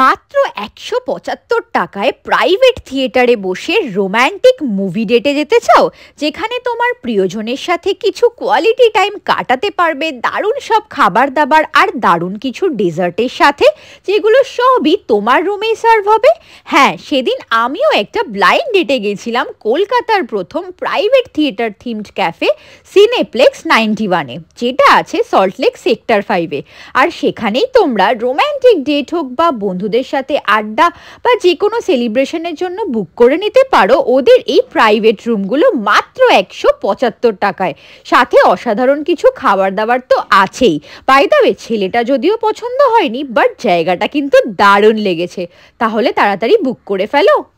মাত্র একশো পঁচাত্তর টাকায় প্রাইভেট থিয়েটারে বসে রোম্যান্টিক মুভি ডেটে যেতে চাও যেখানে তোমার প্রিয়জনের সাথে কিছু কোয়ালিটি টাইম কাটাতে পারবে দারুণ সব খাবার দাবার আর দারুণ কিছু ডেজার্টের সাথে যেগুলো সবই তোমার রুমেই সার্ভ হবে হ্যাঁ সেদিন আমিও একটা ব্লাইন্ড ডেটে গেছিলাম কলকাতার প্রথম private theatre themed cafe Cineplex ninety ওয়ানে যেটা আছে সল্টলেক সেক্টর ফাইভে আর সেখানেই তোমরা রোম্যান্টিক ডেট হোক বা বন্ধুদের সাথে আড্ডা বা যে কোনো সেলিব্রেশনের জন্য বুক করে নিতে পারো ওদের এই প্রাইভেট রুমগুলো মাত্র একশো পঁচাত্তর টাকায় সাথে অসাধারণ কিছু খাবার দাবার তো আছেই পাই তবে ছেলেটা যদিও পছন্দ হয়নি বাট জায়গাটা কিন্তু দারুণ লেগেছে তাহলে তাড়াতাড়ি বুক করে ফেলো